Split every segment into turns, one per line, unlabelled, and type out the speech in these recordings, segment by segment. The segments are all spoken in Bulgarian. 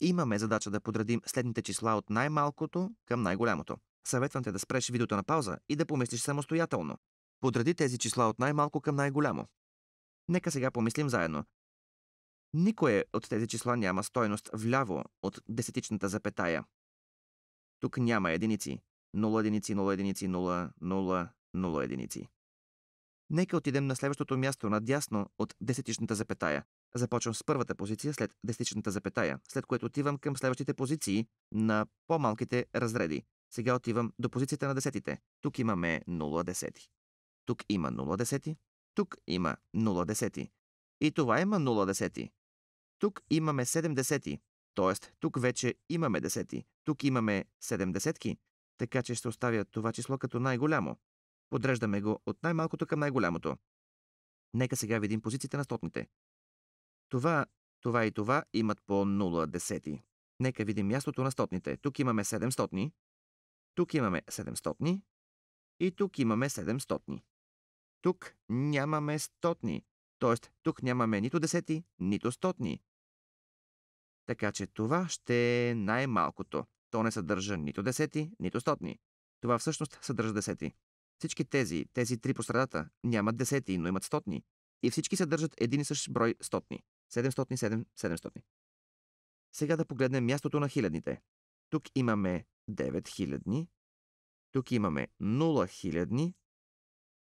Имаме задача да подредим следните числа от най-малкото към най-голямото. Съветвам те да спреш видеото на пауза и да помислиш самостоятелно. Подреди тези числа от най-малко към най-голямо. Нека сега помислим заедно. Никое от тези числа няма стойност вляво от десетичната запетая. Тук няма единици. 0 единици, 0 единици, 0, 0, 0 единици. Нека отидем на следващото място надясно от десетичната запетая. Започвам с първата позиция след десетичната запетая, след което отивам към следващите позиции на по-малките разреди. Сега отивам до позицията на десетите. Тук имаме 0 десети. Тук има 0 десети. Тук има 0 десети. И това има 0 десети. Тук имаме 7 десети. Тоест, тук вече имаме десети. Тук имаме 7 десетки. Така че ще оставя това число като най-голямо. Подреждаме го от най-малкото към най-голямото. Нека сега видим позициите на стотните. Това, това и това имат по 0 десети. Нека видим мястото на стотните. Тук имаме 700, тук имаме 700, и тук имаме 700. Тук нямаме стотни, т.е. тук нямаме нито десети, нито стотни. Така че това ще е най-малкото. То не съдържа нито десети, нито стотни. Това всъщност съдържа десети. Всички тези, тези три по средата, нямат десети, но имат стотни. И всички съдържат един и същ брой стотни. 707, 700. Сега да погледнем мястото на хилядните. Тук имаме 9 хилядни, тук имаме 0 хилядни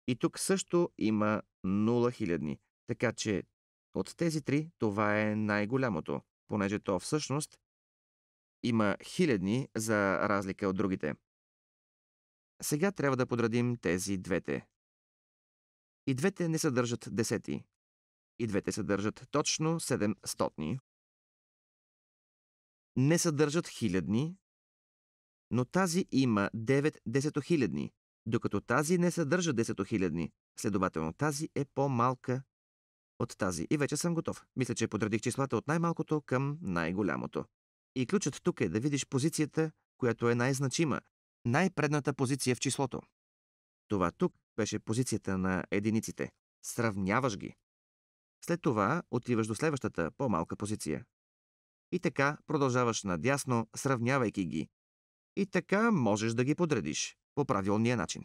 и тук също има 0 хилядни. Така че от тези три това е най-голямото, понеже то всъщност има хилядни за разлика от другите. Сега трябва да подредим тези двете. И двете не съдържат десети. И двете съдържат точно 7 стотни. Не съдържат хилядни, но тази има 9 десетохилядни, докато тази не съдържа десетохилядни. Следователно, тази е по-малка от тази. И вече съм готов. Мисля, че подредих числата от най-малкото към най-голямото. И ключът тук е да видиш позицията, която е най-значима, най-предната позиция в числото. Това тук беше позицията на единиците. Сравняваш ги. След това отиваш до следващата, по-малка позиция. И така продължаваш надясно, сравнявайки ги. И така можеш да ги подредиш по правилния начин.